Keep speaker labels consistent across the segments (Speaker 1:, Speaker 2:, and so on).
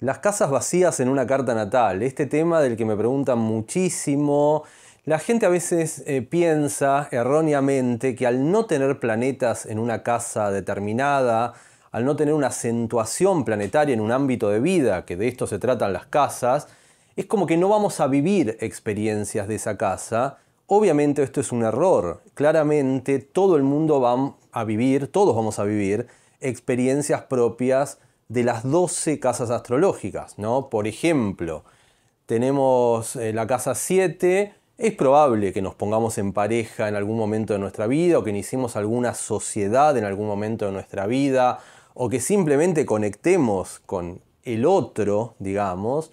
Speaker 1: Las casas vacías en una carta natal, este tema del que me preguntan muchísimo. La gente a veces eh, piensa erróneamente que al no tener planetas en una casa determinada, al no tener una acentuación planetaria en un ámbito de vida, que de esto se tratan las casas, es como que no vamos a vivir experiencias de esa casa. Obviamente esto es un error. Claramente todo el mundo va a vivir, todos vamos a vivir experiencias propias de las 12 casas astrológicas, ¿no? Por ejemplo, tenemos eh, la casa 7, es probable que nos pongamos en pareja en algún momento de nuestra vida o que iniciemos alguna sociedad en algún momento de nuestra vida o que simplemente conectemos con el otro, digamos.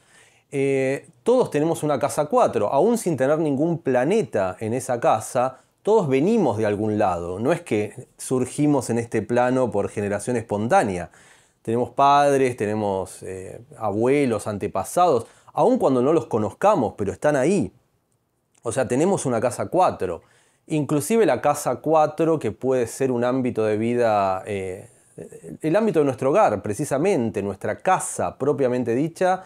Speaker 1: Eh, todos tenemos una casa 4, aún sin tener ningún planeta en esa casa, todos venimos de algún lado, no es que surgimos en este plano por generación espontánea. Tenemos padres, tenemos eh, abuelos, antepasados, aun cuando no los conozcamos, pero están ahí. O sea, tenemos una casa 4. Inclusive la casa 4, que puede ser un ámbito de vida, eh, el ámbito de nuestro hogar, precisamente, nuestra casa propiamente dicha,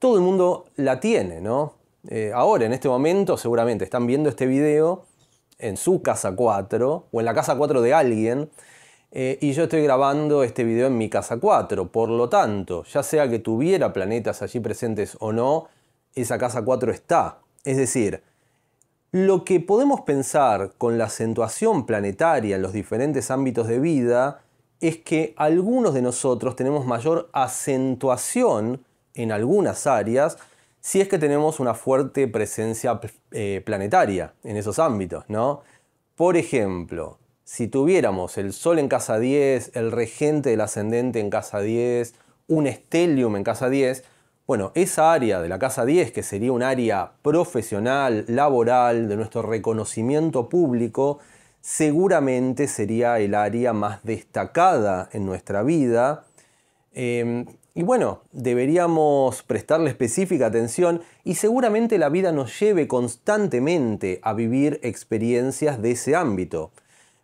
Speaker 1: todo el mundo la tiene, ¿no? Eh, ahora, en este momento, seguramente están viendo este video en su casa 4 o en la casa 4 de alguien eh, y yo estoy grabando este video en mi casa 4, por lo tanto, ya sea que tuviera planetas allí presentes o no, esa casa 4 está. Es decir, lo que podemos pensar con la acentuación planetaria en los diferentes ámbitos de vida es que algunos de nosotros tenemos mayor acentuación en algunas áreas si es que tenemos una fuerte presencia eh, planetaria en esos ámbitos, ¿no? Por ejemplo, si tuviéramos el Sol en casa 10, el regente del ascendente en casa 10, un estelium en casa 10, bueno, esa área de la casa 10, que sería un área profesional, laboral, de nuestro reconocimiento público, seguramente sería el área más destacada en nuestra vida. Em, y bueno, deberíamos prestarle específica atención y seguramente la vida nos lleve constantemente a vivir experiencias de ese ámbito.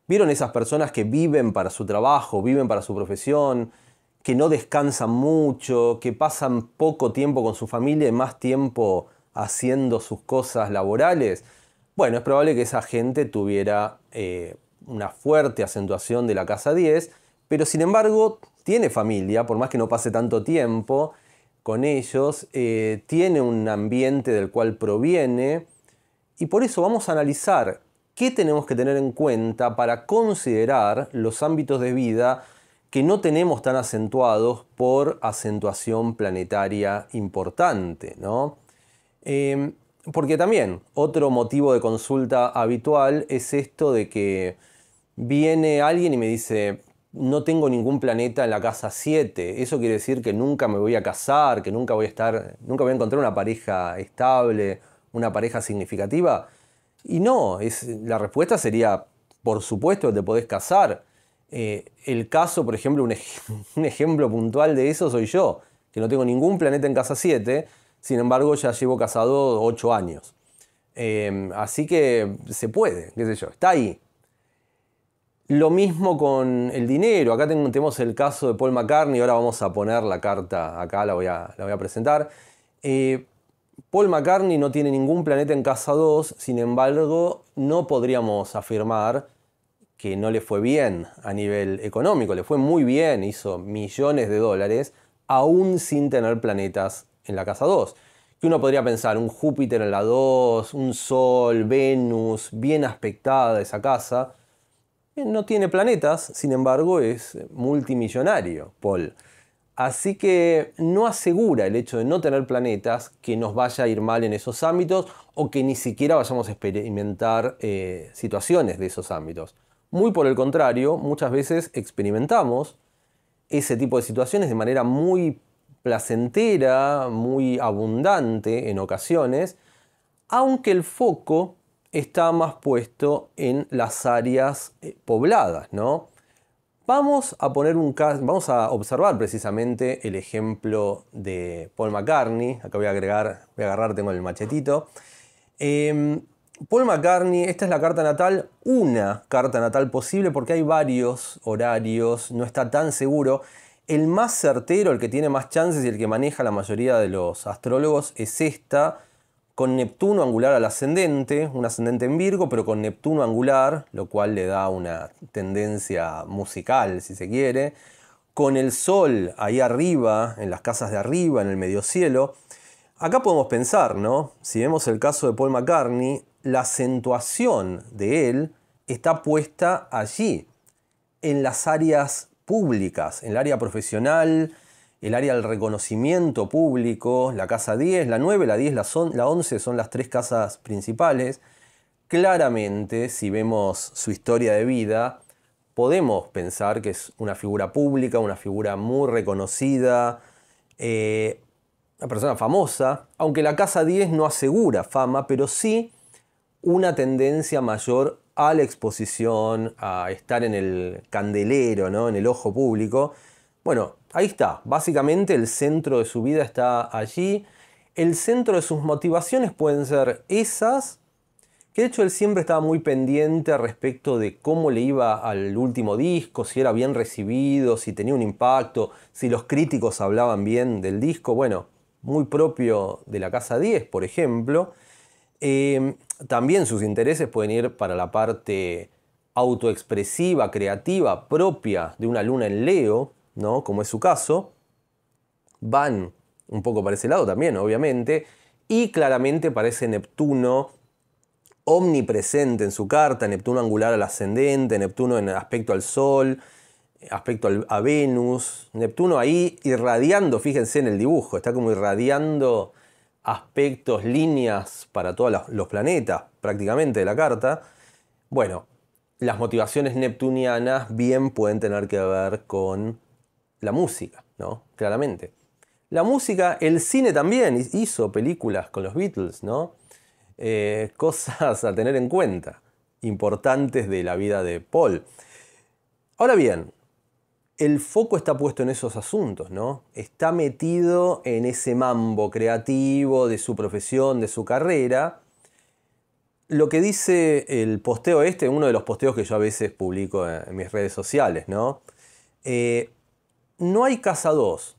Speaker 1: ¿Vieron esas personas que viven para su trabajo, viven para su profesión, que no descansan mucho, que pasan poco tiempo con su familia y más tiempo haciendo sus cosas laborales? Bueno, es probable que esa gente tuviera eh, una fuerte acentuación de la casa 10, pero sin embargo tiene familia, por más que no pase tanto tiempo con ellos, eh, tiene un ambiente del cual proviene, y por eso vamos a analizar ¿Qué tenemos que tener en cuenta para considerar los ámbitos de vida que no tenemos tan acentuados por acentuación planetaria importante? Em, porque también otro motivo de consulta habitual es esto de que viene alguien y me dice, no tengo ningún planeta en la casa 7, eso quiere decir que nunca me voy a casar, que nunca voy a estar, nunca voy a encontrar una pareja estable, una pareja significativa. Y no, la respuesta sería, por supuesto, que te podés casar. Eh, el caso, por ejemplo, un, ejemplo puntual de eso soy yo, que no tengo ningún planeta en casa 7, sin embargo ya llevo casado 8 años. Em, así que se puede, qué sé yo, está ahí. Lo mismo con el dinero. Acá tenemos el caso de Paul McCartney. Ahora vamos a poner la carta acá, la voy a, presentar. Eh, Paul McCartney no tiene ningún planeta en casa 2, sin embargo, no podríamos afirmar que no le fue bien a nivel económico, le fue muy bien, hizo millones de dólares, aún sin tener planetas en la casa 2. Que uno podría pensar, un Júpiter en la 2, un Sol, Venus, bien aspectada esa casa. Eh, no tiene planetas, sin embargo es multimillonario, Paul. Así que no asegura el hecho de no tener planetas que nos vaya a ir mal en esos ámbitos o que ni siquiera vayamos a experimentar eh, situaciones de esos ámbitos. Muy por el contrario, muchas veces experimentamos ese tipo de situaciones de manera muy placentera, muy abundante en ocasiones, aunque el foco está más puesto en las áreas eh, pobladas, ¿no? Vamos a poner un vamos a observar precisamente el ejemplo de Paul McCartney. Acá voy a agregar, voy a agarrar, tengo el machetito. Em, Paul McCartney, esta es la carta natal, una carta natal posible porque hay varios horarios, no está tan seguro. El más certero, el que tiene más chances y el que maneja la mayoría de los astrólogos es esta, con Neptuno angular al ascendente, un ascendente en Virgo, pero con Neptuno angular, lo cual le da una tendencia musical, si se quiere, con el Sol ahí arriba, en las casas de arriba, en el medio cielo. Acá podemos pensar, ¿no? Si vemos el caso de Paul McCartney, la acentuación de él está puesta allí, en las áreas públicas, en el área profesional, el área del reconocimiento público, la casa 10, la 9, la 10, la, 11 son las tres casas principales. Claramente, si vemos su historia de vida, podemos pensar que es una figura pública, una figura muy reconocida, eh, una persona famosa, aunque la casa 10 no asegura fama, pero sí una tendencia mayor a la exposición, a estar en el candelero, ¿no? en el ojo público. Bueno, Ahí está, básicamente el centro de su vida está allí. El centro de sus motivaciones pueden ser esas, que de hecho él siempre estaba muy pendiente respecto de cómo le iba al último disco, si era bien recibido, si tenía un impacto, si los críticos hablaban bien del disco, bueno, muy propio de la Casa 10, por ejemplo. Em, también sus intereses pueden ir para la parte autoexpresiva, creativa, propia de una luna en Leo, ¿no? como es su caso, van un poco para ese lado también, obviamente, y claramente parece Neptuno omnipresente en su carta, Neptuno angular al ascendente, Neptuno en aspecto al Sol, aspecto a Venus, Neptuno ahí irradiando, fíjense en el dibujo, está como irradiando aspectos, líneas para todos los planetas prácticamente de la carta. Bueno, las motivaciones neptunianas bien pueden tener que ver con la música, ¿no? Claramente. La música, el cine también hizo películas con los Beatles, ¿no? Eh, cosas a tener en cuenta, importantes de la vida de Paul. Ahora bien, el foco está puesto en esos asuntos, ¿no? Está metido en ese mambo creativo de su profesión, de su carrera. Lo que dice el posteo este, uno de los posteos que yo a veces publico en mis redes sociales, ¿no? Eh, no hay casa 2.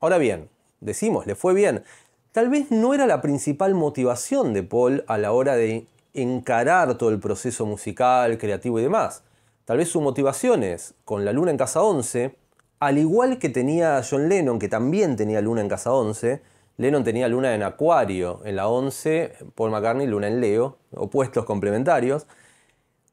Speaker 1: Ahora bien, decimos, le fue bien. Tal vez no era la principal motivación de Paul a la hora de encarar todo el proceso musical, creativo y demás. Tal vez su motivación con la luna en casa 11, al igual que tenía John Lennon, que también tenía luna en casa 11, Lennon tenía luna en Acuario, en la 11, Paul McCartney luna en Leo, opuestos complementarios.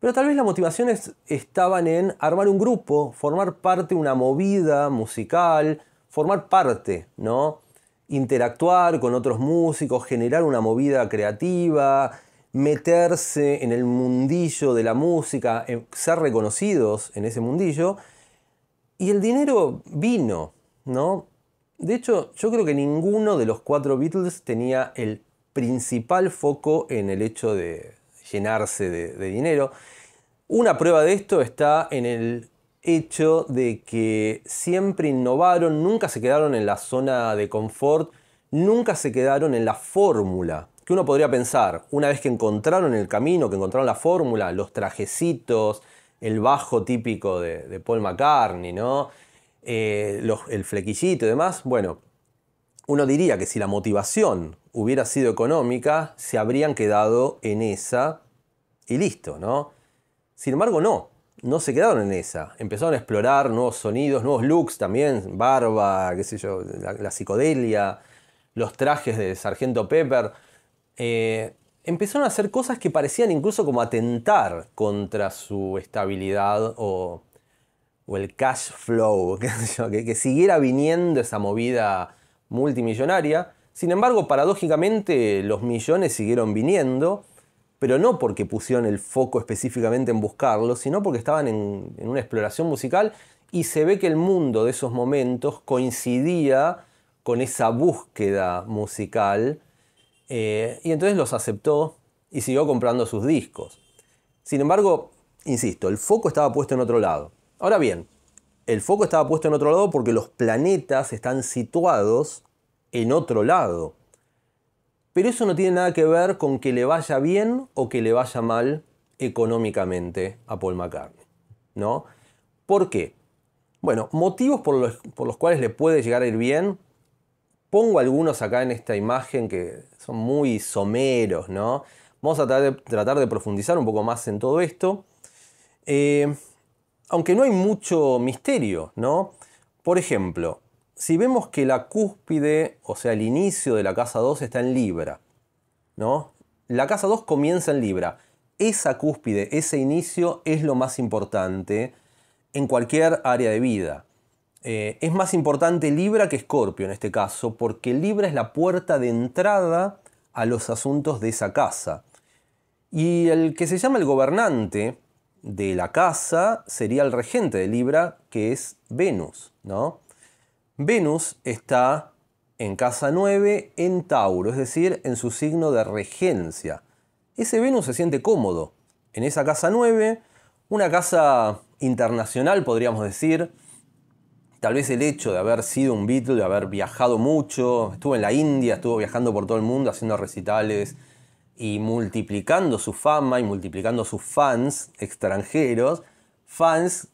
Speaker 1: Pero tal vez las motivaciones estaban en armar un grupo, formar parte de una movida musical, formar parte, ¿no? Interactuar con otros músicos, generar una movida creativa, meterse en el mundillo de la música, ser reconocidos en ese mundillo. Y el dinero vino, ¿no? De hecho, yo creo que ninguno de los cuatro Beatles tenía el principal foco en el hecho de, llenarse de, dinero. Una prueba de esto está en el hecho de que siempre innovaron, nunca se quedaron en la zona de confort, nunca se quedaron en la fórmula. Que uno podría pensar, una vez que encontraron el camino, que encontraron la fórmula, los trajecitos, el bajo típico de, Paul McCartney, ¿no? Eh, el flequillito y demás, bueno, uno diría que si la motivación hubiera sido económica, se habrían quedado en esa y listo, ¿no? Sin embargo, no, no se quedaron en esa. Empezaron a explorar nuevos sonidos, nuevos looks también, barba, qué sé yo, la, psicodelia, los trajes de Sargento Pepper. Eh, empezaron a hacer cosas que parecían incluso como atentar contra su estabilidad o, el cash flow, que, que, siguiera viniendo esa movida multimillonaria. Sin embargo, paradójicamente, los millones siguieron viniendo, pero no porque pusieron el foco específicamente en buscarlos, sino porque estaban en, una exploración musical y se ve que el mundo de esos momentos coincidía con esa búsqueda musical eh, y entonces los aceptó y siguió comprando sus discos. Sin embargo, insisto, el foco estaba puesto en otro lado. Ahora bien, el foco estaba puesto en otro lado porque los planetas están situados en otro lado. Pero eso no tiene nada que ver con que le vaya bien o que le vaya mal económicamente a Paul McCartney. ¿No? ¿Por qué? Bueno, motivos por los, por los cuales le puede llegar a ir bien. Pongo algunos acá en esta imagen que son muy someros, ¿no? Vamos a tratar de, profundizar un poco más en todo esto. Eh, aunque no hay mucho misterio, ¿no? Por ejemplo, si vemos que la cúspide, o sea, el inicio de la casa 2 está en Libra, ¿no? La casa 2 comienza en Libra. Esa cúspide, ese inicio es lo más importante en cualquier área de vida. Eh, es más importante Libra que Escorpio en este caso, porque Libra es la puerta de entrada a los asuntos de esa casa. Y el que se llama el gobernante, de la casa sería el regente de Libra, que es Venus, ¿no? Venus está en casa 9 en Tauro, es decir, en su signo de regencia. Ese Venus se siente cómodo en esa casa 9, una casa internacional, podríamos decir. Tal vez el hecho de haber sido un Beatle, de haber viajado mucho, estuvo en la India, estuvo viajando por todo el mundo haciendo recitales, y multiplicando su fama y multiplicando sus fans extranjeros, fans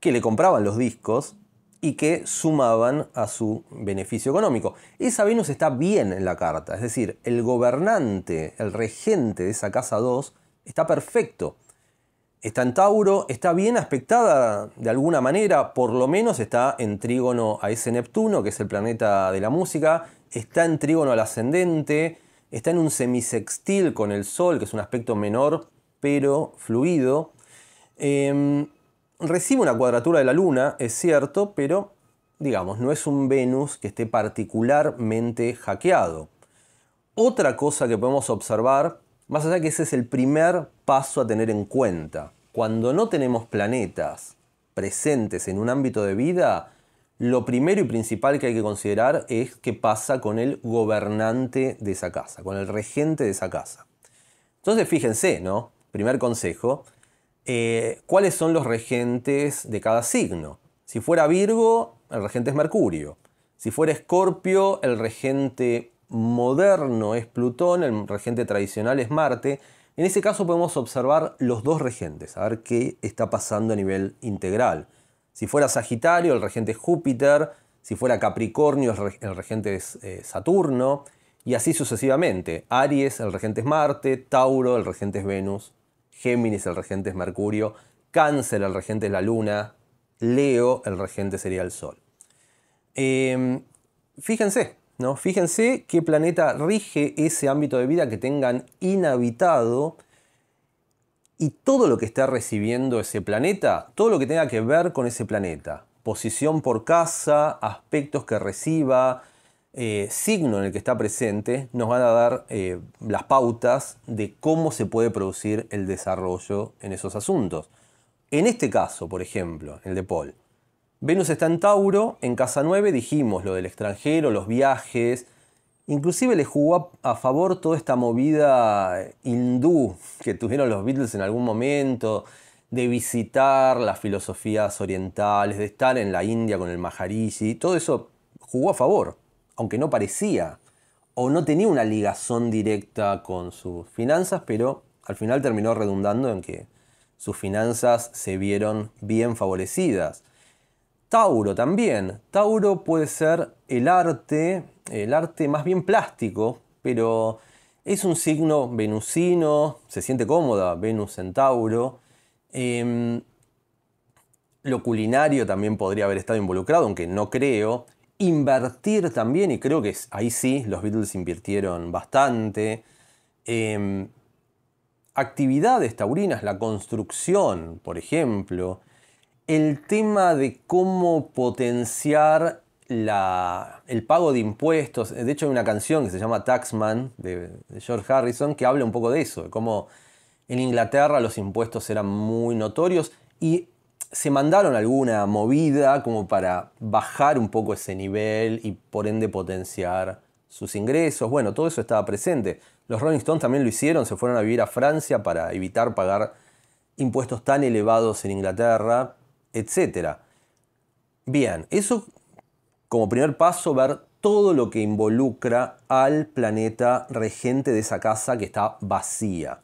Speaker 1: que le compraban los discos y que sumaban a su beneficio económico. Esa Venus está bien en la carta, es decir, el gobernante, el regente de esa casa 2, está perfecto. Está en Tauro, está bien aspectada de alguna manera, por lo menos está en trígono a ese Neptuno, que es el planeta de la música, está en trígono al ascendente, está en un semisextil con el Sol, que es un aspecto menor pero fluido. Em, recibe una cuadratura de la Luna, es cierto, pero digamos, no es un Venus que esté particularmente hackeado. Otra cosa que podemos observar, más allá de que ese es el primer paso a tener en cuenta, cuando no tenemos planetas presentes en un ámbito de vida, lo primero y principal que hay que considerar es qué pasa con el gobernante de esa casa, con el regente de esa casa. Entonces, fíjense, ¿no? Primer consejo, eh, ¿cuáles son los regentes de cada signo? Si fuera Virgo, el regente es Mercurio. Si fuera Escorpio, el regente moderno es Plutón, el regente tradicional es Marte. En ese caso podemos observar los dos regentes, a ver qué está pasando a nivel integral. Si fuera Sagitario, el regente es Júpiter, si fuera Capricornio, el regente es eh, Saturno, y así sucesivamente. Aries, el regente es Marte, Tauro, el regente es Venus, Géminis, el regente es Mercurio, Cáncer, el regente es la Luna, Leo, el regente sería el Sol. Em, fíjense, ¿no? Fíjense qué planeta rige ese ámbito de vida que tengan inhabitado y todo lo que está recibiendo ese planeta, todo lo que tenga que ver con ese planeta, posición por casa, aspectos que reciba, eh, signo en el que está presente, nos van a dar eh, las pautas de cómo se puede producir el desarrollo en esos asuntos. En este caso, por ejemplo, el de Paul. Venus está en Tauro, en casa 9 dijimos lo del extranjero, los viajes, Inclusive le jugó a favor toda esta movida hindú que tuvieron los Beatles en algún momento, de visitar las filosofías orientales, de estar en la India con el Maharishi, todo eso jugó a favor, aunque no parecía, o no tenía una ligazón directa con sus finanzas, pero al final terminó redundando en que sus finanzas se vieron bien favorecidas. Tauro también. Tauro puede ser el arte, el arte más bien plástico, pero es un signo venusino, se siente cómoda Venus en Tauro. Em, lo culinario también podría haber estado involucrado, aunque no creo. Invertir también, y creo que ahí sí, los Beatles invirtieron bastante. Em, actividades taurinas, la construcción, por ejemplo el tema de cómo potenciar el pago de impuestos. De hecho, hay una canción que se llama Taxman de, de George Harrison que habla un poco de eso, de cómo en Inglaterra los impuestos eran muy notorios y se mandaron alguna movida como para bajar un poco ese nivel y por ende potenciar sus ingresos. Bueno, todo eso estaba presente. Los Rolling Stones también lo hicieron, se fueron a vivir a Francia para evitar pagar impuestos tan elevados en Inglaterra etcétera Bien, eso como primer paso, ver todo lo que involucra al planeta regente de esa casa que está vacía.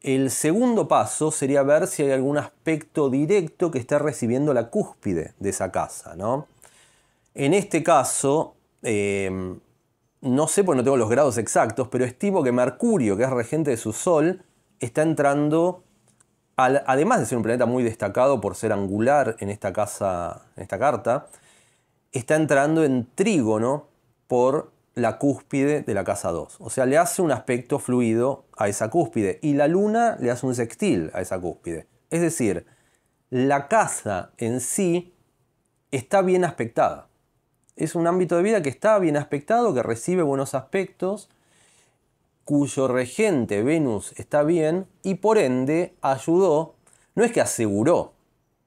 Speaker 1: El segundo paso sería ver si hay algún aspecto directo que esté recibiendo la cúspide de esa casa, ¿no? En este caso, em, no sé porque no tengo los grados exactos, pero estimo que Mercurio, que es regente de su Sol, está entrando además de ser un planeta muy destacado por ser angular en esta, casa, en esta carta, está entrando en trígono por la cúspide de la casa 2. O sea, le hace un aspecto fluido a esa cúspide y la luna le hace un sextil a esa cúspide. Es decir, la casa en sí está bien aspectada. Es un ámbito de vida que está bien aspectado, que recibe buenos aspectos cuyo regente Venus está bien y por ende ayudó, no es que aseguró,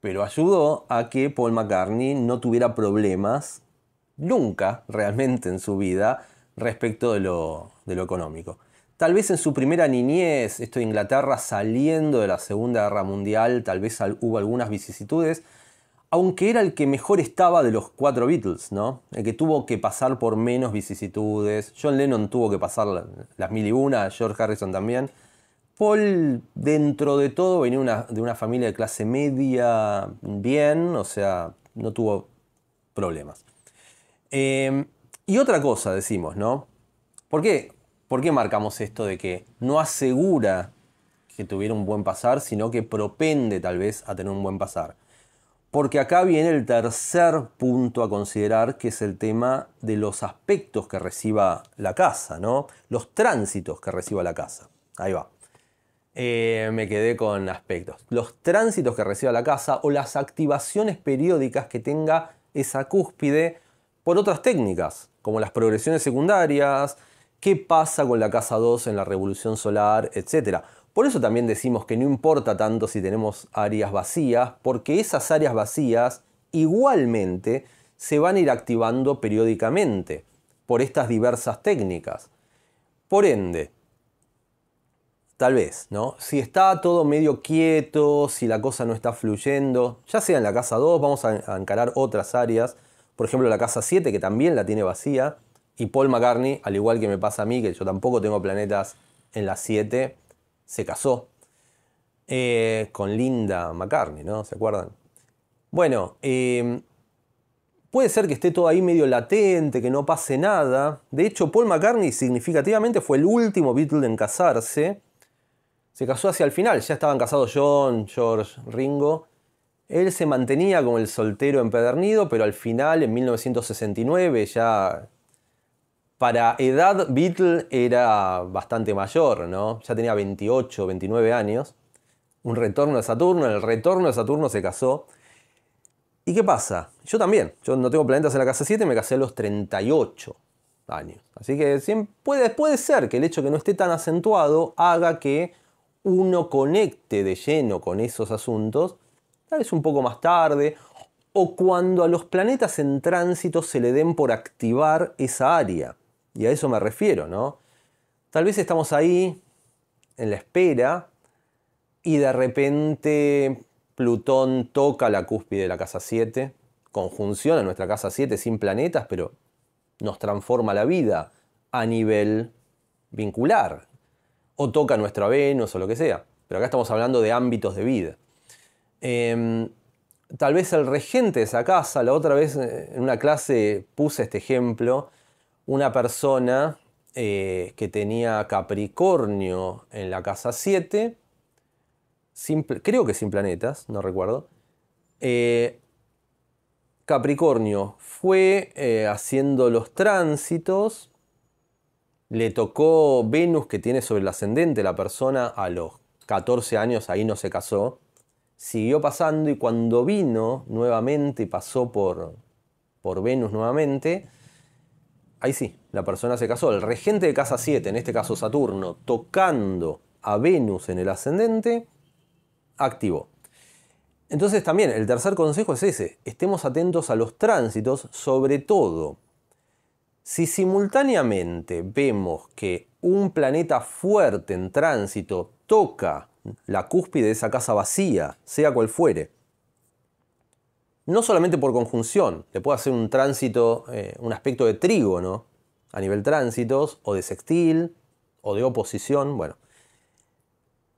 Speaker 1: pero ayudó a que Paul McCartney no tuviera problemas nunca realmente en su vida respecto de lo, económico. Tal vez en su primera niñez, esto de Inglaterra saliendo de la Segunda Guerra Mundial, tal vez hubo algunas vicisitudes, aunque era el que mejor estaba de los cuatro Beatles, ¿no? El que tuvo que pasar por menos vicisitudes. John Lennon tuvo que pasar las mil y una, George Harrison también. Paul, dentro de todo, venía de una familia de clase media bien, o sea, no tuvo problemas. Em, y otra cosa, decimos, ¿no? ¿Por ¿Por qué marcamos esto de que no asegura que tuviera un buen pasar, sino que propende tal vez a tener un buen pasar? porque acá viene el tercer punto a considerar, que es el tema de los aspectos que reciba la casa, ¿no? Los tránsitos que reciba la casa. Ahí va. Eh, me quedé con aspectos. Los tránsitos que reciba la casa o las activaciones periódicas que tenga esa cúspide por otras técnicas, como las progresiones secundarias, qué pasa con la casa 2 en la revolución solar, etc. Por eso también decimos que no importa tanto si tenemos áreas vacías, porque esas áreas vacías igualmente se van a ir activando periódicamente por estas diversas técnicas. Por ende, tal vez, ¿no? Si está todo medio quieto, si la cosa no está fluyendo, ya sea en la casa 2, vamos a encarar otras áreas, por ejemplo la casa 7 que también la tiene vacía, y Paul McCartney, al igual que me pasa a mí, que yo tampoco tengo planetas en la 7, se casó eh, con Linda McCartney, ¿no? ¿Se acuerdan? Bueno, em, puede ser que esté todo ahí medio latente, que no pase nada. De hecho, Paul McCartney significativamente fue el último Beatle en casarse. Se casó hacia el final, ya estaban casados John, George, Ringo. Él se mantenía como el soltero empedernido, pero al final, en 1969, ya para edad, Beatle era bastante mayor, ¿no? Ya tenía 28, 29 años. Un retorno de Saturno, el retorno de Saturno se casó. ¿Y qué pasa? Yo también, yo no tengo planetas en la casa 7, me casé a los 38 años. Así que puede, puede ser que el hecho que no esté tan acentuado haga que uno conecte de lleno con esos asuntos, tal vez un poco más tarde, o cuando a los planetas en tránsito se le den por activar esa área. Y a eso me refiero, ¿no? Tal vez estamos ahí, en la espera, y de repente Plutón toca la cúspide de la casa 7, conjunción en nuestra casa 7 sin planetas, pero nos transforma la vida a nivel vincular. O toca nuestra Venus o lo que sea. Pero acá estamos hablando de ámbitos de vida. Em, tal vez el regente de esa casa, la otra vez eh, en una clase puse este ejemplo una persona eh, que tenía Capricornio en la casa 7, creo que sin planetas, no recuerdo. Eh, Capricornio fue eh, haciendo los tránsitos, le tocó Venus que tiene sobre el ascendente la persona a los 14 años, ahí no se casó, siguió pasando y cuando vino nuevamente y pasó por, por Venus nuevamente, ahí sí, la persona se casó. El regente de casa 7, en este caso Saturno, tocando a Venus en el ascendente, activó. Entonces también el tercer consejo es ese, estemos atentos a los tránsitos, sobre todo si simultáneamente vemos que un planeta fuerte en tránsito toca la cúspide de esa casa vacía, sea cual fuere, no solamente por conjunción, le puede hacer un tránsito, eh, un aspecto de trígono a nivel tránsitos, o de sextil, o de oposición, bueno.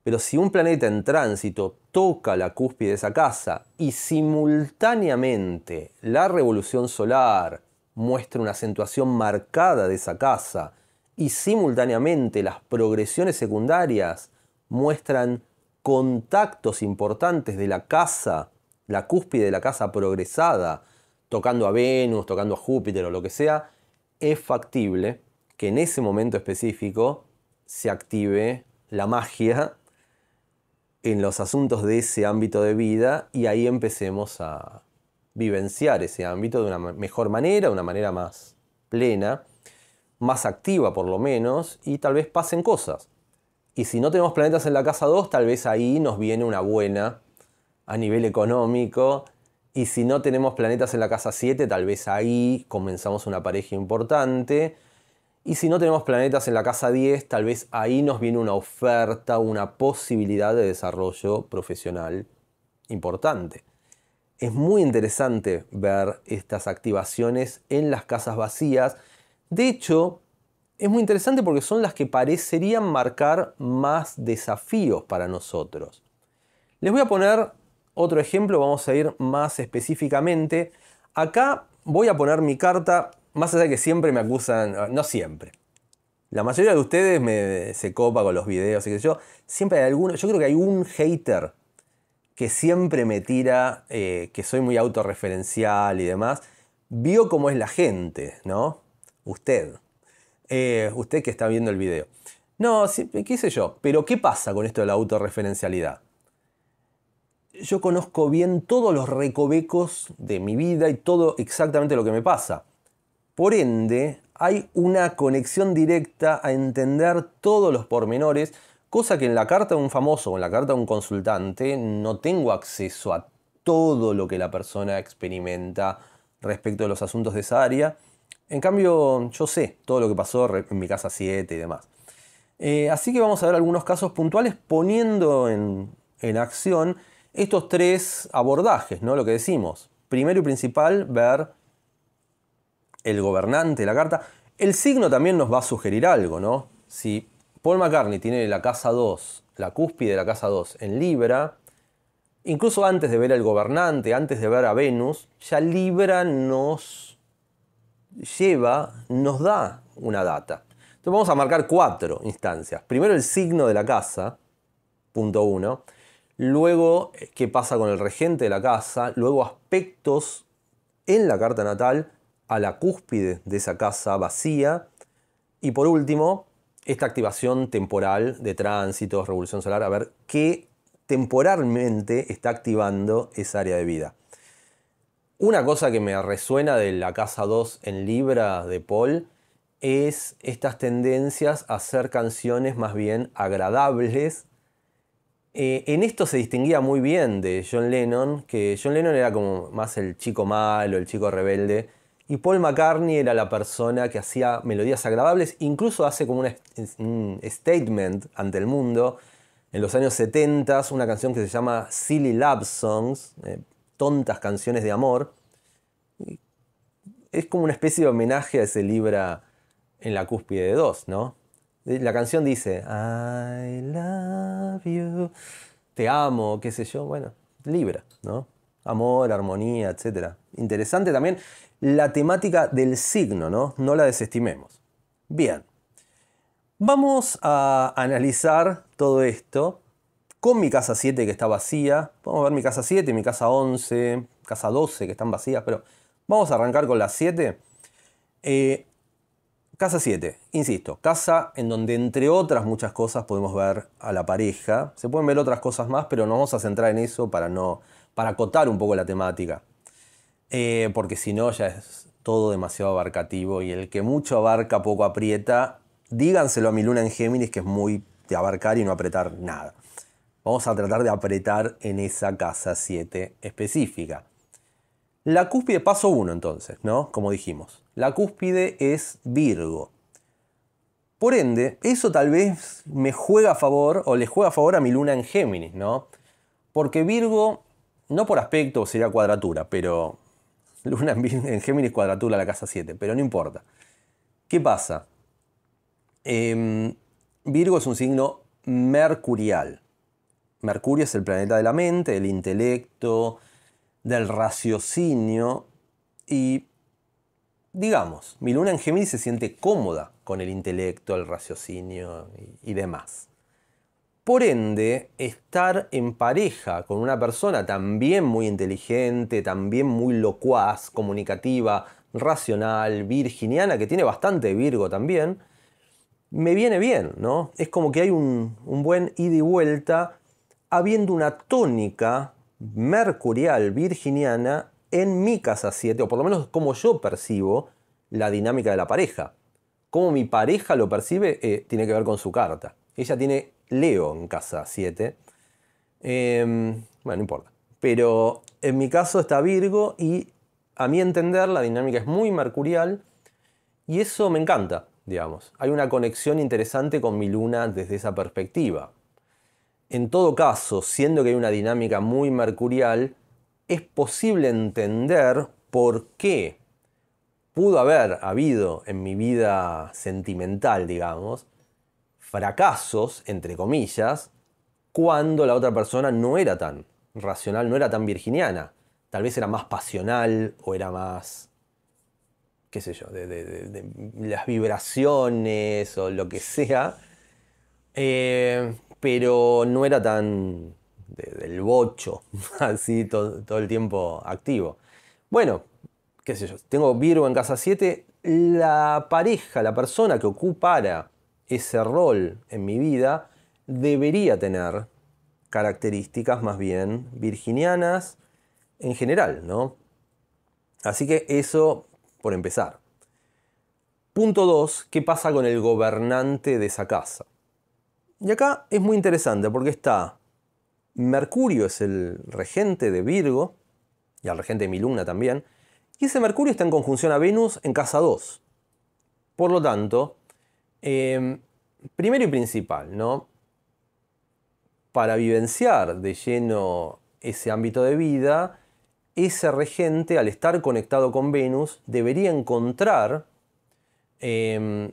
Speaker 1: Pero si un planeta en tránsito toca la cúspide de esa casa y simultáneamente la revolución solar muestra una acentuación marcada de esa casa y simultáneamente las progresiones secundarias muestran contactos importantes de la casa la cúspide de la casa progresada, tocando a Venus, tocando a Júpiter o lo que sea, es factible que en ese momento específico se active la magia en los asuntos de ese ámbito de vida y ahí empecemos a vivenciar ese ámbito de una mejor manera, de una manera más plena, más activa por lo menos, y tal vez pasen cosas. Y si no tenemos planetas en la casa 2, tal vez ahí nos viene una buena a nivel económico. Y si no tenemos planetas en la casa 7, tal vez ahí comenzamos una pareja importante. Y si no tenemos planetas en la casa 10, tal vez ahí nos viene una oferta, una posibilidad de desarrollo profesional importante. Es muy interesante ver estas activaciones en las casas vacías. De hecho, es muy interesante porque son las que parecerían marcar más desafíos para nosotros. Les voy a poner otro ejemplo, vamos a ir más específicamente. Acá voy a poner mi carta, más allá de que siempre me acusan, ah, no siempre. La mayoría de ustedes se copa con los videos y que yo. Siempre hay alguno, yo creo que hay un hater que siempre me tira, eh, que soy muy autorreferencial y demás. Vio cómo es la gente, ¿no? Usted. Eh, usted que está viendo el video. No, qué sé yo. Pero ¿qué pasa con esto de la autorreferencialidad? yo conozco bien todos los recovecos de mi vida y todo exactamente lo que me pasa. Por ende, hay una conexión directa a entender todos los pormenores, cosa que en la carta de un famoso o en la carta de un consultante no tengo acceso a todo lo que la persona experimenta respecto de los asuntos de esa área. En cambio, yo sé todo lo que pasó en mi casa 7 y demás. Eh, así que vamos a ver algunos casos puntuales poniendo en acción estos tres abordajes, ¿no? Lo que decimos. Primero y principal, ver el gobernante, la carta. El signo también nos va a sugerir algo, ¿no? Si Paul McCartney tiene la casa 2, la cúspide de la casa 2 en Libra, incluso antes de ver al gobernante, antes de ver a Venus, ya Libra nos lleva, nos da una data. Entonces vamos a marcar cuatro instancias. Primero el signo de la casa, punto uno luego eh, qué pasa con el regente de la casa, luego aspectos en la carta natal a la cúspide de esa casa vacía y por último esta activación temporal de tránsito, revolución solar, a ver qué temporalmente está activando esa área de vida. Una cosa que me resuena de la casa 2 en Libra de Paul es estas tendencias a hacer canciones más bien agradables eh, en esto se distinguía muy bien de John Lennon, que John Lennon era como más el chico malo, el chico rebelde, y Paul McCartney era la persona que hacía melodías agradables, incluso hace como un statement ante el mundo. En los años 70, una canción que se llama Silly Love Songs, eh, tontas canciones de amor. Es como una especie de homenaje a ese libro en la cúspide de dos, ¿no? La canción dice, I love you, te amo, qué sé yo, bueno, Libra, ¿no? Amor, armonía, etc. Interesante también la temática del signo, ¿no? No la desestimemos. Bien, vamos a analizar todo esto con mi casa 7 que está vacía. Vamos a ver mi casa 7, mi casa 11, casa 12 que están vacías, pero vamos a arrancar con las 7. Eh, Casa 7, insisto, casa en donde entre otras muchas cosas podemos ver a la pareja. Se pueden ver otras cosas más, pero no vamos a centrar en eso para no para acotar un poco la temática. Eh, porque si no ya es todo demasiado abarcativo y el que mucho abarca poco aprieta, díganselo a mi luna en Géminis que es muy de abarcar y no apretar nada. Vamos a tratar de apretar en esa casa 7 específica. La cúspide paso 1 entonces, ¿no? Como dijimos la cúspide es Virgo. Por ende, eso tal vez me juega a favor o le juega a favor a mi luna en Géminis, ¿no? Porque Virgo, no por aspecto sería cuadratura, pero luna en, Géminis cuadratura la casa 7, pero no importa. ¿Qué pasa? Em, Virgo es un signo mercurial. Mercurio es el planeta de la mente, del intelecto, del raciocinio y digamos, mi luna en Géminis se siente cómoda con el intelecto, el raciocinio y, demás. Por ende, estar en pareja con una persona también muy inteligente, también muy locuaz, comunicativa, racional, virginiana, que tiene bastante Virgo también, me viene bien, ¿no? Es como que hay un, un buen ida y vuelta, habiendo una tónica mercurial virginiana en mi casa 7, o por lo menos como yo percibo la dinámica de la pareja. Cómo mi pareja lo percibe eh, tiene que ver con su carta. Ella tiene Leo en casa 7. Em, bueno, no importa. Pero en mi caso está Virgo y a mi entender la dinámica es muy mercurial y eso me encanta, digamos. Hay una conexión interesante con mi luna desde esa perspectiva. En todo caso, siendo que hay una dinámica muy mercurial, es posible entender por qué pudo haber habido en mi vida sentimental, digamos, fracasos, entre comillas, cuando la otra persona no era tan racional, no era tan virginiana. Tal vez era más pasional o era más, qué sé yo, de, las vibraciones o lo que sea. Eh, pero no era tan del bocho, así todo, todo el tiempo activo. Bueno, qué sé yo, tengo Virgo en casa 7, la pareja, la persona que ocupara ese rol en mi vida, debería tener características más bien virginianas en general, ¿no? Así que eso por empezar. Punto 2, ¿qué pasa con el gobernante de esa casa? Y acá es muy interesante porque está Mercurio es el regente de Virgo, y al regente de mi luna también, y ese Mercurio está en conjunción a Venus en casa 2. Por lo tanto, em, primero y principal, ¿no? Para vivenciar de lleno ese ámbito de vida, ese regente, al estar conectado con Venus, debería encontrar em,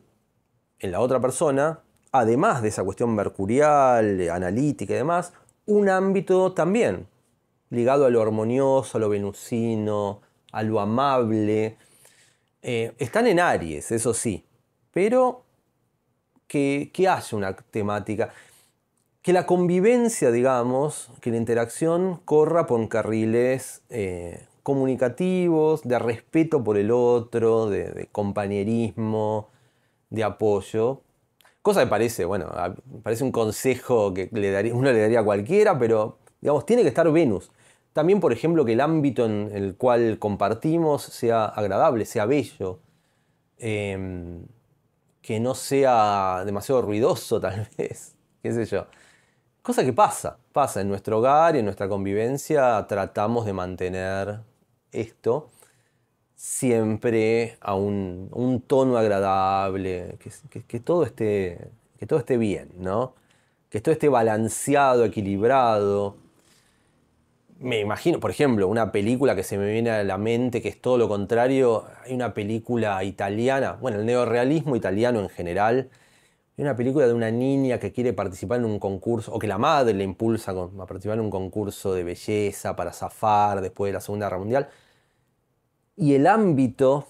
Speaker 1: en la otra persona, además de esa cuestión mercurial, analítica y demás, un ámbito también ligado a lo armonioso, a lo venusino, a lo amable. Eh, están en Aries, eso sí, pero que, que haya una temática, que la convivencia, digamos, que la interacción corra por carriles eh, comunicativos, de respeto por el otro, de compañerismo, de apoyo, Cosa que parece, bueno, parece un consejo que le daría, uno le daría a cualquiera, pero digamos, tiene que estar Venus. También, por ejemplo, que el ámbito en el cual compartimos sea agradable, sea bello, em, que no sea demasiado ruidoso tal vez, qué sé yo. Cosa que pasa, pasa en nuestro hogar, y en nuestra convivencia, tratamos de mantener esto siempre a un, tono agradable, que, todo esté, bien, ¿no? Que todo esté balanceado, equilibrado. Me imagino, por ejemplo, una película que se me viene a la mente que es todo lo contrario. Hay una película italiana, bueno, el neorealismo italiano en general. Hay una película de una niña que quiere participar en un concurso, o que la madre le impulsa a participar en un concurso de belleza para zafar después de la Segunda Guerra Mundial y el ámbito,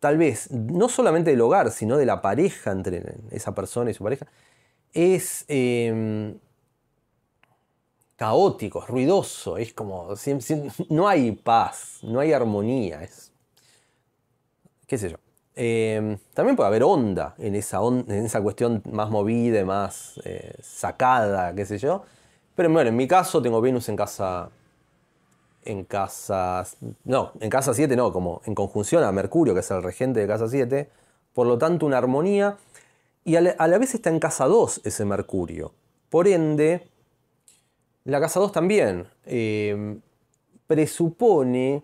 Speaker 1: tal vez, no solamente del hogar, sino de la pareja entre esa persona y su pareja, es em, caótico, es ruidoso, es como, no hay paz, no hay armonía, es, qué sé yo. Em, también puede haber onda en esa, en esa cuestión más movida, más eh, sacada, qué sé yo. Pero bueno, en mi caso tengo Venus en casa en casa. No, en casa 7 no, como en conjunción a Mercurio, que es el regente de casa 7. Por lo tanto, una armonía. Y a la, vez está en casa 2 ese Mercurio. Por ende, la casa 2 también em, presupone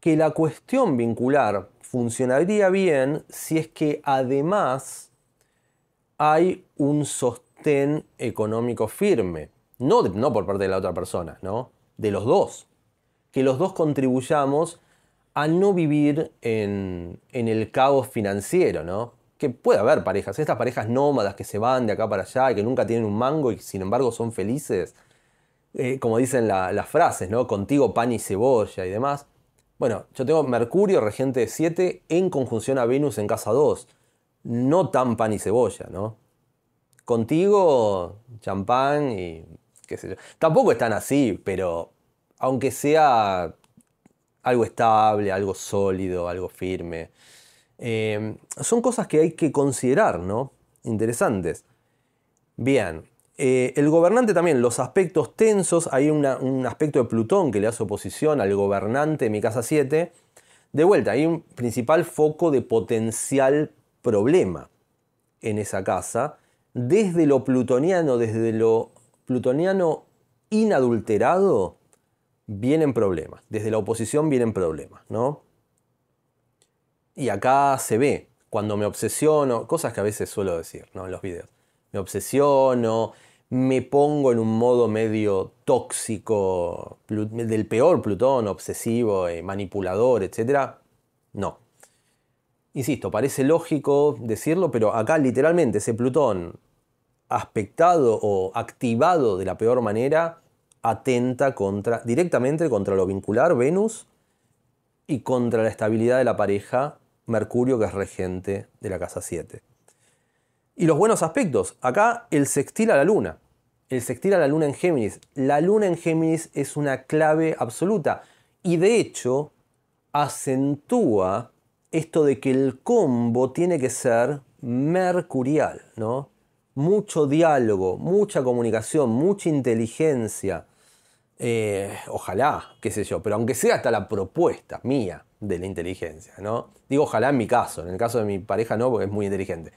Speaker 1: que la cuestión vincular funcionaría bien si es que además hay un sostén económico firme. No, no por parte de la otra persona, ¿no? De los dos que los dos contribuyamos a no vivir en, el caos financiero, ¿no? Que puede haber parejas, estas parejas nómadas que se van de acá para allá y que nunca tienen un mango y sin embargo son felices, eh, como dicen las frases, ¿no? Contigo pan y cebolla y demás. Bueno, yo tengo Mercurio, regente de 7, en conjunción a Venus en casa 2. No tan pan y cebolla, ¿no? Contigo, champán y qué sé yo. Tampoco están así, pero aunque sea algo estable, algo sólido, algo firme. Em, son cosas que hay que considerar, ¿no? Interesantes. Bien, eh, el gobernante también, los aspectos tensos, hay un aspecto de Plutón que le hace oposición al gobernante de mi casa 7. De vuelta, hay un principal foco de potencial problema en esa casa, desde lo plutoniano, desde lo plutoniano inadulterado vienen problemas, desde la oposición vienen problemas, ¿no? Y acá se ve, cuando me obsesiono, cosas que a veces suelo decir, ¿no? En los videos. Me obsesiono, me pongo en un modo medio tóxico, del peor Plutón, obsesivo, eh, manipulador, etc. No. Insisto, parece lógico decirlo, pero acá literalmente ese Plutón aspectado o activado de la peor manera atenta contra, directamente contra lo vincular, Venus, y contra la estabilidad de la pareja, Mercurio, que es regente de la casa 7. Y los buenos aspectos. Acá el sextil a la luna. El sextil a la luna en Géminis. La luna en Géminis es una clave absoluta. Y de hecho, acentúa esto de que el combo tiene que ser mercurial, ¿no? Mucho diálogo, mucha comunicación, mucha inteligencia, eh, ojalá, qué sé yo, pero aunque sea hasta la propuesta mía de la inteligencia, ¿no? Digo ojalá en mi caso, en el caso de mi pareja no, porque es muy inteligente.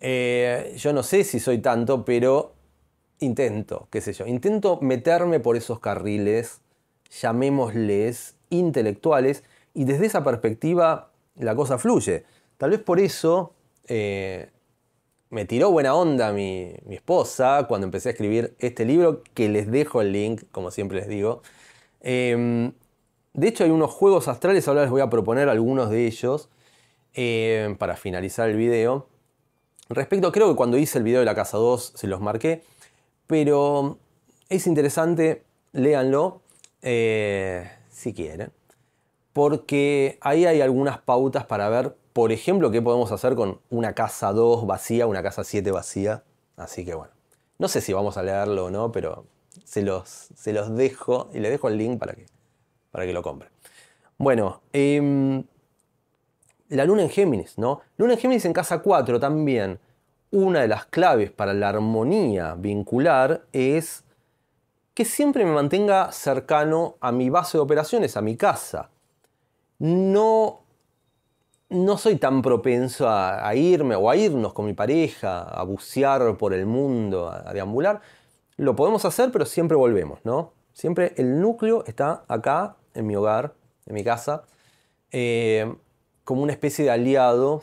Speaker 1: Eh, yo no sé si soy tanto, pero intento, qué sé yo, intento meterme por esos carriles, llamémosles intelectuales, y desde esa perspectiva la cosa fluye. Tal vez por eso eh, me tiró buena onda mi, esposa cuando empecé a escribir este libro, que les dejo el link, como siempre les digo. Em, de hecho, hay unos juegos astrales, ahora les voy a proponer algunos de ellos em, para finalizar el video. Respecto, creo que cuando hice el video de la Casa 2 se los marqué, pero es interesante, léanlo eh, si quieren, porque ahí hay algunas pautas para ver por ejemplo, qué podemos hacer con una casa 2 vacía, una casa 7 vacía. Así que bueno, no sé si vamos a leerlo o no, pero se los, se los dejo y le dejo el link para que, para que lo compren. Bueno, em, la luna en Géminis, ¿no? Luna en Géminis en casa 4 también. Una de las claves para la armonía vincular es que siempre me mantenga cercano a mi base de operaciones, a mi casa. No no soy tan propenso a, irme o a irnos con mi pareja, a bucear por el mundo, a, deambular. Lo podemos hacer, pero siempre volvemos, ¿no? Siempre el núcleo está acá, en mi hogar, en mi casa, eh, como una especie de aliado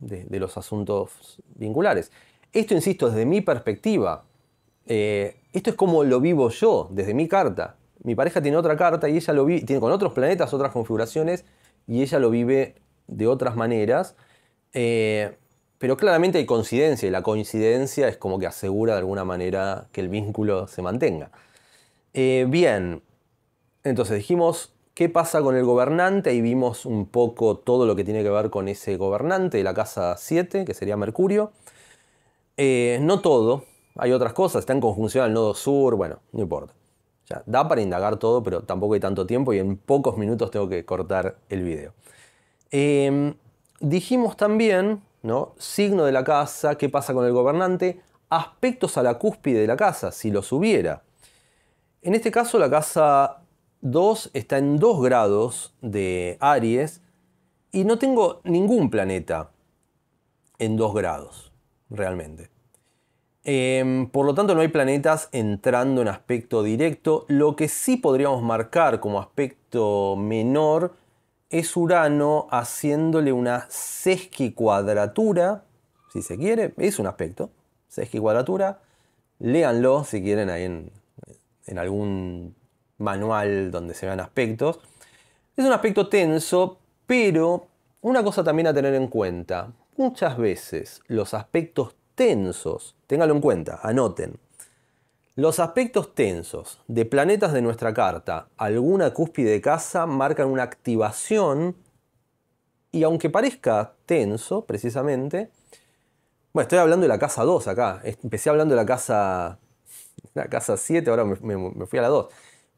Speaker 1: de, los asuntos vinculares. Esto, insisto, desde mi perspectiva. Eh, esto es como lo vivo yo, desde mi carta. Mi pareja tiene otra carta y ella lo vive, tiene con otros planetas, otras configuraciones, y ella lo vive de otras maneras. Eh, pero claramente hay coincidencia y la coincidencia es como que asegura de alguna manera que el vínculo se mantenga. Eh, bien, entonces dijimos qué pasa con el gobernante y vimos un poco todo lo que tiene que ver con ese gobernante de la casa 7, que sería Mercurio. Eh, no todo, hay otras cosas, está en conjunción al nodo sur, bueno, no importa. Ya, da para indagar todo, pero tampoco hay tanto tiempo y en pocos minutos tengo que cortar el video. Em, dijimos también, ¿no? Signo de la casa, qué pasa con el gobernante, aspectos a la cúspide de la casa, si los hubiera. En este caso la casa 2 está en 2 grados de Aries y no tengo ningún planeta en 2 grados, realmente. Em, por lo tanto no hay planetas entrando en aspecto directo. Lo que sí podríamos marcar como aspecto menor es Urano haciéndole una sesquicuadratura, si se quiere, es un aspecto, sesquicuadratura, léanlo si quieren ahí en, en algún manual donde se vean aspectos. Es un aspecto tenso, pero una cosa también a tener en cuenta, muchas veces los aspectos tensos, ténganlo en cuenta, anoten, los aspectos tensos de planetas de nuestra carta, alguna cúspide de casa, marcan una activación y aunque parezca tenso, precisamente, bueno, estoy hablando de la casa 2 acá, empecé hablando de la casa, la casa 7, ahora me, fui a la 2.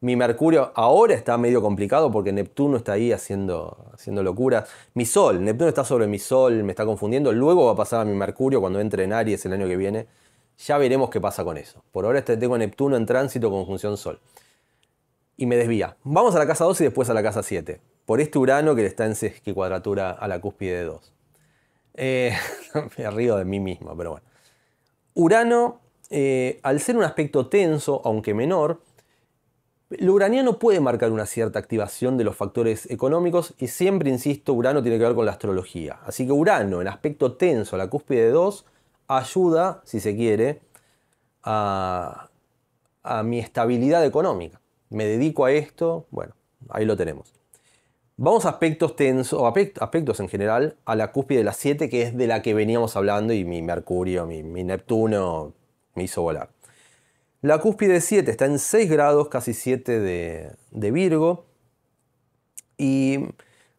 Speaker 1: Mi Mercurio ahora está medio complicado porque Neptuno está ahí haciendo, haciendo locuras. Mi Sol, Neptuno está sobre mi Sol, me está confundiendo. Luego va a pasar a mi Mercurio cuando entre en Aries el año que viene. Ya veremos qué pasa con eso. Por ahora este tengo Neptuno en tránsito conjunción Sol. Y me desvía. Vamos a la casa 2 y después a la casa 7. Por este Urano que le está en que cuadratura a la cúspide de 2. Eh, me río de mí mismo, pero bueno. Urano, eh, al ser un aspecto tenso, aunque menor, lo uraniano puede marcar una cierta activación de los factores económicos y siempre, insisto, Urano tiene que ver con la astrología. Así que Urano, en aspecto tenso a la cúspide de 2, ayuda, si se quiere, a, mi estabilidad económica. Me dedico a esto, bueno, ahí lo tenemos. Vamos a aspectos tensos, o aspectos en general, a la cúspide de las 7, que es de la que veníamos hablando y mi Mercurio, mi, Neptuno me hizo volar. La cúspide de 7 está en 6 grados, casi 7 de, Virgo. Y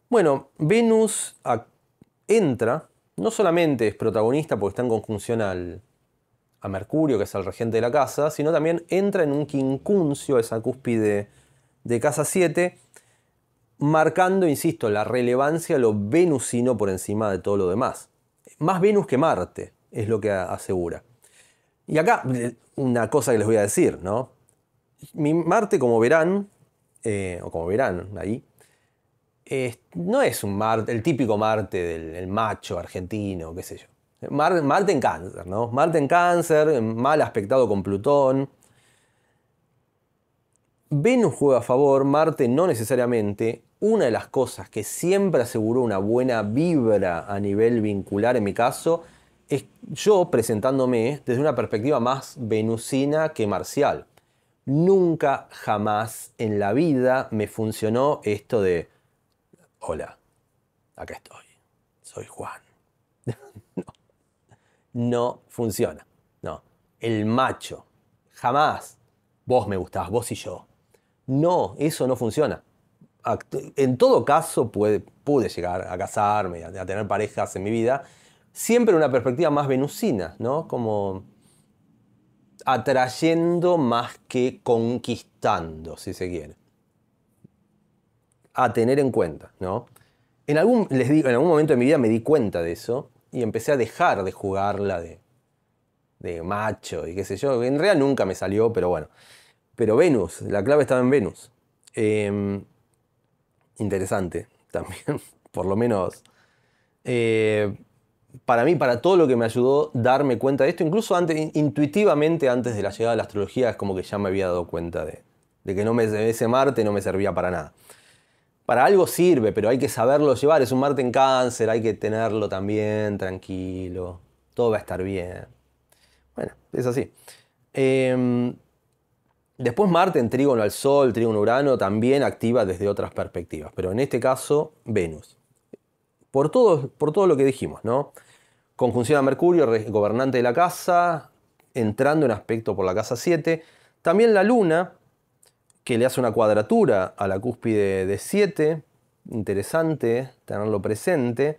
Speaker 1: bueno, Venus entra no solamente es protagonista porque está en conjunción a Mercurio, que es el regente de la casa, sino también entra en un quincuncio, esa cúspide de casa 7, marcando, insisto, la relevancia, lo venusino por encima de todo lo demás. Más Venus que Marte, es lo que asegura. Y acá, una cosa que les voy a decir, ¿no? Mi Marte, como verán, eh, o como verán ahí, no es un Marte, el típico Marte del macho argentino, qué sé yo. Marte en cáncer, ¿no? Marte en cáncer, mal aspectado con Plutón. Venus juega a favor, Marte no necesariamente. Una de las cosas que siempre aseguró una buena vibra a nivel vincular en mi caso es yo presentándome desde una perspectiva más venusina que marcial. Nunca jamás en la vida me funcionó esto de hola, acá estoy, soy Juan. no, no funciona, no. El macho, jamás, vos me gustás, vos y yo. No, eso no funciona. En todo caso, puede, pude llegar a casarme, a, tener parejas en mi vida, siempre una perspectiva más venusina, ¿no? Como atrayendo más que conquistando, si se quiere a tener en cuenta, ¿no? En algún, les digo, en algún momento de mi vida me di cuenta de eso y empecé a dejar de jugarla de, de macho y qué sé yo. En realidad nunca me salió, pero bueno. Pero Venus, la clave estaba en Venus. Em, interesante también, por lo menos. Eh, para mí, para todo lo que me ayudó darme cuenta de esto, incluso antes, intuitivamente antes de la llegada de la astrología, es como que ya me había dado cuenta de, de que no me, ese Marte no me servía para nada para algo sirve, pero hay que saberlo llevar. Es un Marte en cáncer, hay que tenerlo también tranquilo. Todo va a estar bien. Bueno, es así. Em, después Marte en trígono al Sol, trígono Urano, también activa desde otras perspectivas, pero en este caso Venus. Por todo, por todo lo que dijimos, ¿no? Conjunción a Mercurio, gobernante de la casa, entrando en aspecto por la casa 7. También la Luna, que le hace una cuadratura a la cúspide de 7. Interesante tenerlo presente.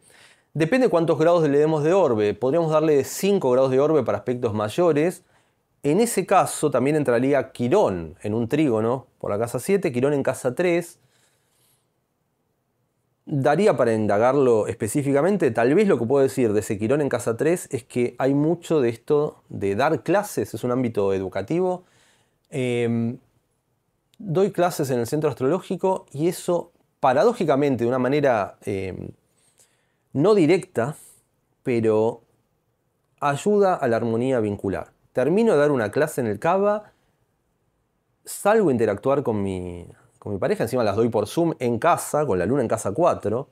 Speaker 1: Depende cuántos grados le demos de orbe. Podríamos darle 5 grados de orbe para aspectos mayores. En ese caso también entraría Quirón en un trígono por la casa 7, Quirón en casa 3. Daría para indagarlo específicamente, tal vez lo que puedo decir de ese Quirón en casa 3 es que hay mucho de esto de dar clases, es un ámbito educativo. Em, doy clases en el centro astrológico y eso, paradójicamente, de una manera eh, no directa, pero ayuda a la armonía vincular. Termino de dar una clase en el Cava, salgo a interactuar con mi, pareja, encima las doy por Zoom en casa, con la luna en casa 4,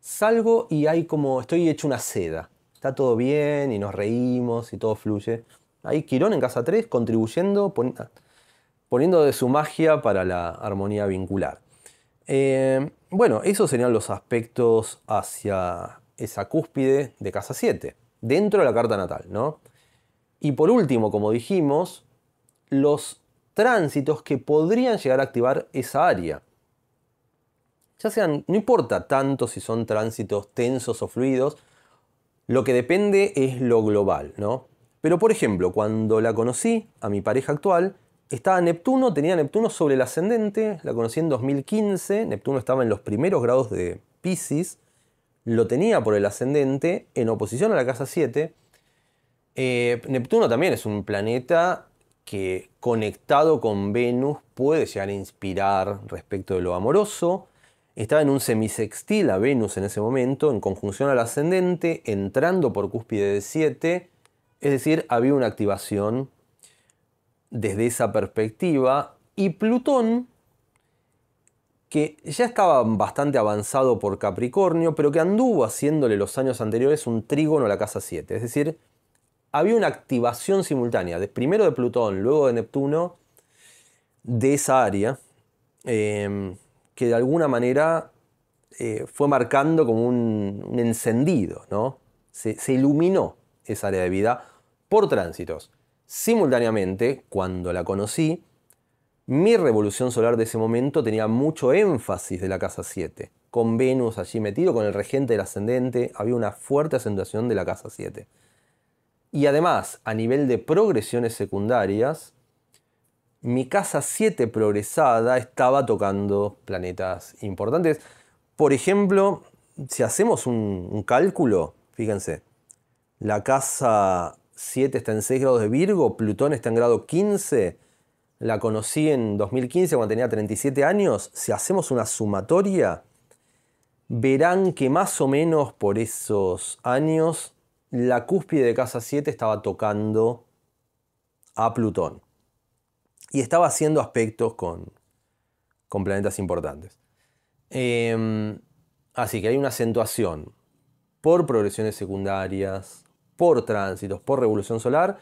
Speaker 1: salgo y hay como, estoy hecho una seda. Está todo bien y nos reímos y todo fluye. Hay Quirón en casa 3 contribuyendo, poniendo de su magia para la armonía vincular. Eh, bueno, esos serían los aspectos hacia esa cúspide de casa 7, dentro de la carta natal, ¿no? Y por último, como dijimos, los tránsitos que podrían llegar a activar esa área. Ya sean, no importa tanto si son tránsitos tensos o fluidos, lo que depende es lo global, ¿no? Pero por ejemplo, cuando la conocí a mi pareja actual, estaba Neptuno, tenía Neptuno sobre el ascendente, la conocí en 2015, Neptuno estaba en los primeros grados de Pisces, lo tenía por el ascendente, en oposición a la casa 7. Eh, Neptuno también es un planeta que conectado con Venus puede llegar a inspirar respecto de lo amoroso. Estaba en un semisextil a Venus en ese momento, en conjunción al ascendente, entrando por cúspide de 7, es decir, había una activación desde esa perspectiva, y Plutón, que ya estaba bastante avanzado por Capricornio, pero que anduvo haciéndole los años anteriores un trígono a la casa 7, es decir, había una activación simultánea, primero de Plutón, luego de Neptuno, de esa área, em, que de alguna manera eh, fue marcando como un, encendido, ¿no? se, iluminó esa área de vida por tránsitos. Simultáneamente, cuando la conocí, mi revolución solar de ese momento tenía mucho énfasis de la casa 7, con Venus allí metido, con el regente del ascendente, había una fuerte acentuación de la casa 7. Y además, a nivel de progresiones secundarias, mi casa 7 progresada estaba tocando planetas importantes. Por ejemplo, si hacemos un, un cálculo, fíjense, la casa 7 está en 6 grados de Virgo, Plutón está en grado 15, la conocí en 2015 cuando tenía 37 años, si hacemos una sumatoria, verán que más o menos por esos años la cúspide de casa 7 estaba tocando a Plutón y estaba haciendo aspectos con, con planetas importantes. Em, así que hay una acentuación por progresiones secundarias, por tránsitos, por revolución solar,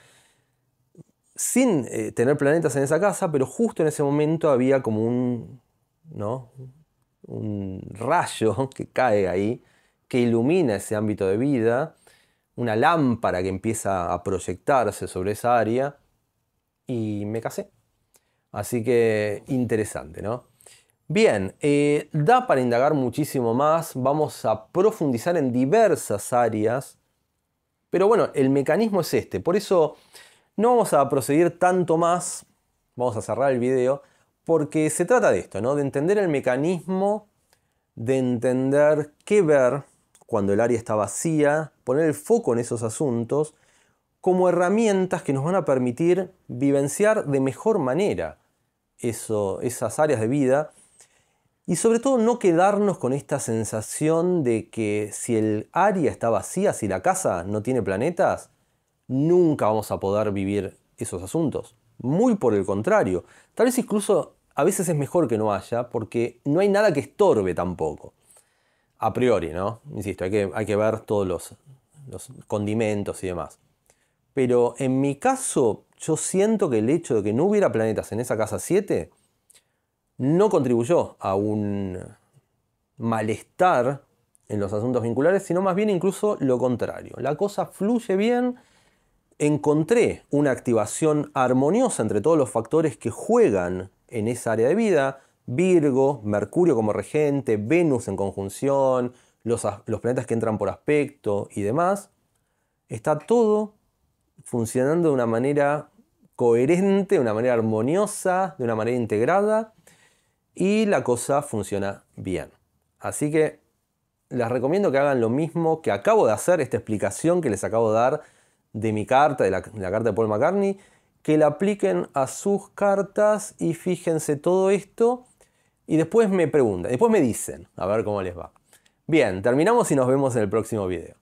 Speaker 1: sin eh, tener planetas en esa casa, pero justo en ese momento había como un, un rayo que cae ahí, que ilumina ese ámbito de vida, una lámpara que empieza a proyectarse sobre esa área, y me casé. Así que interesante, ¿no? Bien, eh, da para indagar muchísimo más, vamos a profundizar en diversas áreas pero bueno, el mecanismo es este. Por eso no vamos a proceder tanto más. Vamos a cerrar el video. Porque se trata de esto, ¿no? De entender el mecanismo, de entender qué ver cuando el área está vacía, poner el foco en esos asuntos como herramientas que nos van a permitir vivenciar de mejor manera eso, esas áreas de vida y sobre todo no quedarnos con esta sensación de que si el área está vacía, si la casa no tiene planetas, nunca vamos a poder vivir esos asuntos. Muy por el contrario. Tal vez incluso a veces es mejor que no haya porque no hay nada que estorbe tampoco. A priori, ¿no? Insisto, hay que, hay que ver todos los, los condimentos y demás. Pero en mi caso, yo siento que el hecho de que no hubiera planetas en esa casa 7 no contribuyó a un malestar en los asuntos vinculares, sino más bien incluso lo contrario. La cosa fluye bien, encontré una activación armoniosa entre todos los factores que juegan en esa área de vida, Virgo, Mercurio como regente, Venus en conjunción, los, planetas que entran por aspecto y demás, está todo funcionando de una manera coherente, de una manera armoniosa, de una manera integrada, y la cosa funciona bien. Así que les recomiendo que hagan lo mismo que acabo de hacer, esta explicación que les acabo de dar de mi carta, de la, carta de Paul McCartney, que la apliquen a sus cartas y fíjense todo esto y después me preguntan, después me dicen, a ver cómo les va. Bien, terminamos y nos vemos en el próximo video.